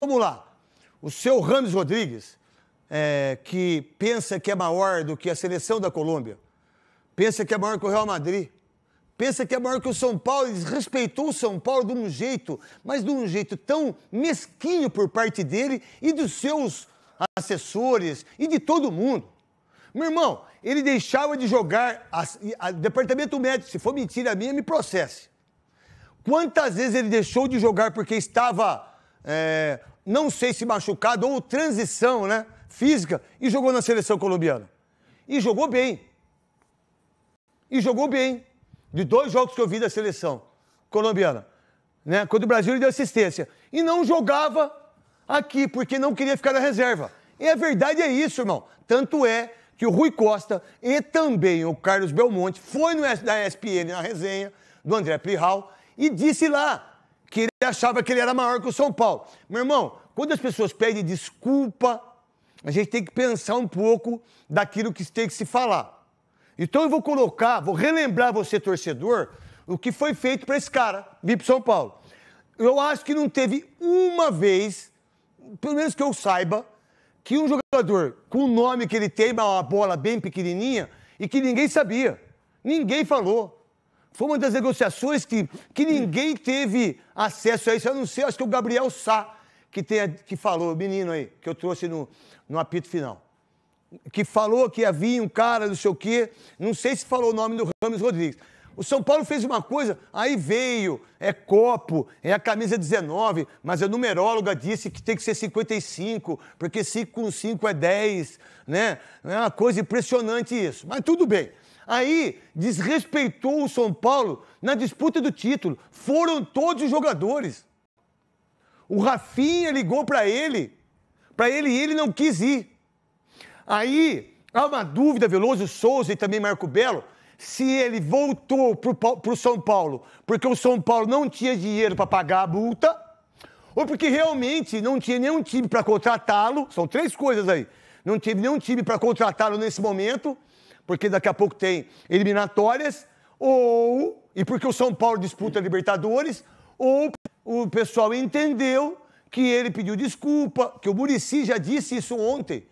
Vamos lá. O seu Rames Rodrigues, é, que pensa que é maior do que a seleção da Colômbia, pensa que é maior que o Real Madrid, pensa que é maior que o São Paulo, ele respeitou o São Paulo de um jeito, mas de um jeito tão mesquinho por parte dele e dos seus assessores e de todo mundo. Meu irmão, ele deixava de jogar. A, a, departamento médico, se for mentira minha, me processe. Quantas vezes ele deixou de jogar porque estava é, não sei se machucado ou transição né, física, e jogou na seleção colombiana. E jogou bem. E jogou bem. De dois jogos que eu vi da seleção colombiana. Né, quando o Brasil lhe deu assistência. E não jogava aqui, porque não queria ficar na reserva. E a verdade é isso, irmão. Tanto é que o Rui Costa e também o Carlos Belmonte foi no, na ESPN, na resenha do André Plihal, e disse lá que ele achava que ele era maior que o São Paulo. Meu irmão, quando as pessoas pedem desculpa, a gente tem que pensar um pouco daquilo que tem que se falar. Então eu vou colocar, vou relembrar você, torcedor, o que foi feito para esse cara vir para São Paulo. Eu acho que não teve uma vez, pelo menos que eu saiba, que um jogador com o nome que ele tem, uma bola bem pequenininha, e que ninguém sabia, ninguém falou. Foi uma das negociações que, que ninguém teve acesso a isso. Eu não sei, acho que o Gabriel Sá que, tem que falou, menino aí, que eu trouxe no, no apito final. Que falou que havia um cara, não sei o quê, não sei se falou o nome do Ramos Rodrigues. O São Paulo fez uma coisa, aí veio, é copo, é a camisa 19, mas a numeróloga disse que tem que ser 55, porque 5 com 5 é 10, né? É uma coisa impressionante isso. Mas tudo bem. Aí desrespeitou o São Paulo na disputa do título. Foram todos os jogadores. O Rafinha ligou para ele, para ele e ele não quis ir. Aí há uma dúvida, Veloso Souza e também Marco Belo, se ele voltou para o São Paulo porque o São Paulo não tinha dinheiro para pagar a multa ou porque realmente não tinha nenhum time para contratá-lo. São três coisas aí. Não teve nenhum time para contratá-lo nesse momento porque daqui a pouco tem eliminatórias, ou, e porque o São Paulo disputa Libertadores, ou o pessoal entendeu que ele pediu desculpa, que o Murici já disse isso ontem,